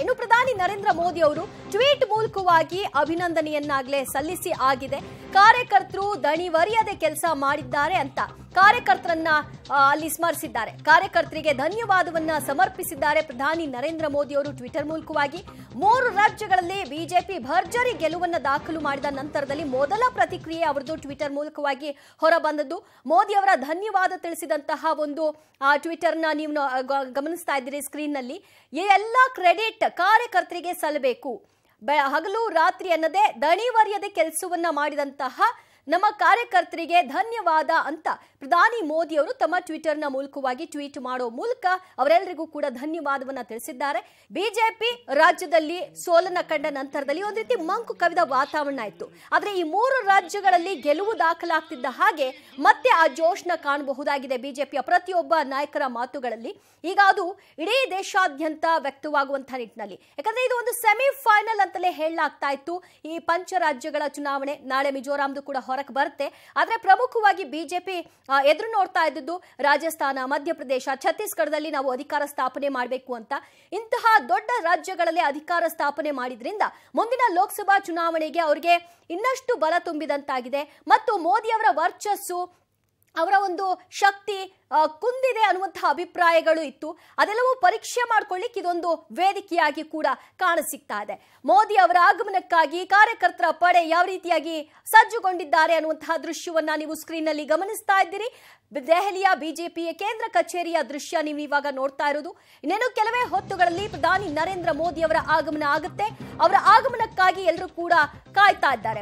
ಇನ್ನು ಪ್ರಧಾನಿ ನರೇಂದ್ರ ಮೋದಿ ಅವರು ಟ್ವೀಟ್ ಮೂಲಕವಾಗಿ ಅಭಿನಂದನೆಯನ್ನಾಗಲೇ ಸಲ್ಲಿಸಿ ಆಗಿದೆ ಕಾರ್ಯಕರ್ತರು ದಣಿವರಿಯದೆ ಕೆಲಸ ಮಾಡಿದ್ದಾರೆ ಅಂತ ಕಾರ್ಯಕರ್ತರನ್ನ ಅಲ್ಲಿ ಸ್ಮರಿಸಿದ್ದಾರೆ ಕಾರ್ಯಕರ್ತರಿಗೆ ಧನ್ಯವಾದವನ್ನ ಸಮರ್ಪಿಸಿದ್ದಾರೆ ಪ್ರಧಾನಿ ನರೇಂದ್ರ ಮೋದಿ ಅವರು ಟ್ವಿಟರ್ ಮೂಲಕವಾಗಿ ಮೂರು ರಾಜ್ಯಗಳಲ್ಲಿ ಬಿಜೆಪಿ ಭರ್ಜರಿ ಗೆಲುವನ್ನ ದಾಖಲು ಮಾಡಿದ ನಂತರದಲ್ಲಿ ಮೊದಲ ಪ್ರತಿಕ್ರಿಯೆ ಅವರದು ಟ್ವಿಟರ್ ಮೂಲಕವಾಗಿ ಹೊರಬಂದದ್ದು ಮೋದಿ ಅವರ ಧನ್ಯವಾದ ತಿಳಿಸಿದಂತಹ ಒಂದು ಟ್ವಿಟರ್ನ ನೀವು ಗಮನಿಸ್ತಾ ಇದ್ದೀರಿ ಸ್ಕ್ರೀನ್ನಲ್ಲಿ ಎಲ್ಲ ಕ್ರೆಡಿಟ್ ಕಾರ್ಯಕರ್ತರಿಗೆ ಸಲ್ಲಬೇಕು ಹಗಲು ರಾತ್ರಿ ಅನ್ನದೇ ದಣಿವರಿಯದೆ ಕೆಲಸವನ್ನ ಮಾಡಿದಂತಹ ನಮ್ಮ ಕಾರ್ಯಕರ್ತರಿಗೆ ಧನ್ಯವಾದ ಅಂತ ಪ್ರಧಾನಿ ಮೋದಿ ಅವರು ತಮ್ಮ ಟ್ವಿಟರ್ನ ಮೂಲಕವಾಗಿ ಟ್ವೀಟ್ ಮಾಡೋ ಮೂಲಕ ಅವರೆಲ್ಲರಿಗೂ ಕೂಡ ಧನ್ಯವಾದವನ್ನ ತಿಳಿಸಿದ್ದಾರೆ ಬಿಜೆಪಿ ರಾಜ್ಯದಲ್ಲಿ ಸೋಲನ ಕಂಡ ನಂತರದಲ್ಲಿ ಒಂದು ರೀತಿ ಮಂಕು ಕವಿದ ವಾತಾವರಣ ಇತ್ತು ಆದರೆ ಈ ಮೂರು ರಾಜ್ಯಗಳಲ್ಲಿ ಗೆಲುವು ದಾಖಲಾಗ್ತಿದ್ದ ಹಾಗೆ ಮತ್ತೆ ಆ ಜೋಶ್ನ ಕಾಣಬಹುದಾಗಿದೆ ಬಿಜೆಪಿಯ ಪ್ರತಿಯೊಬ್ಬ ನಾಯಕರ ಮಾತುಗಳಲ್ಲಿ ಈಗ ಅದು ಇಡೀ ದೇಶಾದ್ಯಂತ ವ್ಯಕ್ತವಾಗುವಂತಹ ನಿಟ್ಟಿನಲ್ಲಿ ಯಾಕಂದ್ರೆ ಇದು ಒಂದು ಸೆಮಿಫೈನಲ್ ಅಂತಲೇ ಹೇಳಲಾಗ್ತಾ ಇತ್ತು ಈ ಪಂಚ ರಾಜ್ಯಗಳ ಚುನಾವಣೆ ನಾಳೆ ಮಿಜೋರಾಂದು ಕೂಡ ಹೊರಕ್ಕೆ ಬರುತ್ತೆ ಆದರೆ ಪ್ರಮುಖವಾಗಿ ಬಿಜೆಪಿ ಎದುರು ನೋಡ್ತಾ ಇದ್ದದ್ದು ರಾಜಸ್ಥಾನ ಮಧ್ಯಪ್ರದೇಶ ಛತ್ತೀಸ್ಗಢದಲ್ಲಿ ನಾವು ಅಧಿಕಾರ ಸ್ಥಾಪನೆ ಮಾಡಬೇಕು ಅಂತ ಇಂತಹ ದೊಡ್ಡ ರಾಜ್ಯಗಳಲ್ಲಿ ಅಧಿಕಾರ ಸ್ಥಾಪನೆ ಮಾಡಿದ್ರಿಂದ ಮುಂದಿನ ಲೋಕಸಭಾ ಚುನಾವಣೆಗೆ ಅವರಿಗೆ ಇನ್ನಷ್ಟು ಬಲ ತುಂಬಿದಂತಾಗಿದೆ ಮತ್ತು ಮೋದಿಯವರ ವರ್ಚಸ್ಸು ಅವರ ಒಂದು ಶಕ್ತಿ ಕುಂದಿದೆ ಅನ್ನುವಂತಹ ಅಭಿಪ್ರಾಯಗಳು ಇತ್ತು ಅದೆಲ್ಲವೂ ಪರೀಕ್ಷೆ ಮಾಡ್ಕೊಳ್ಳಿಕ್ಕೆ ಇದೊಂದು ವೇದಿಕೆಯಾಗಿ ಕೂಡ ಕಾಣಸಿಗ್ತಾ ಇದೆ ಮೋದಿ ಅವರ ಆಗಮನಕ್ಕಾಗಿ ಕಾರ್ಯಕರ್ತರ ಪಡೆ ಯಾವ ರೀತಿಯಾಗಿ ಸಜ್ಜುಗೊಂಡಿದ್ದಾರೆ ಅನ್ನುವಂತಹ ದೃಶ್ಯವನ್ನ ನೀವು ಸ್ಕ್ರೀನ್ನಲ್ಲಿ ಗಮನಿಸ್ತಾ ಇದ್ದೀರಿ ದೆಹಲಿಯ ಬಿಜೆಪಿಯ ಕೇಂದ್ರ ಕಚೇರಿಯ ದೃಶ್ಯ ನೀವು ಇವಾಗ ನೋಡ್ತಾ ಇರೋದು ಇನ್ನೇನು ಕೆಲವೇ ಹೊತ್ತುಗಳಲ್ಲಿ ಪ್ರಧಾನಿ ನರೇಂದ್ರ ಮೋದಿ ಅವರ ಆಗಮನ ಆಗುತ್ತೆ ಅವರ ಆಗಮನಕ್ಕಾಗಿ ಎಲ್ಲರೂ ಕೂಡ ಕಾಯ್ತಾ ಇದ್ದಾರೆ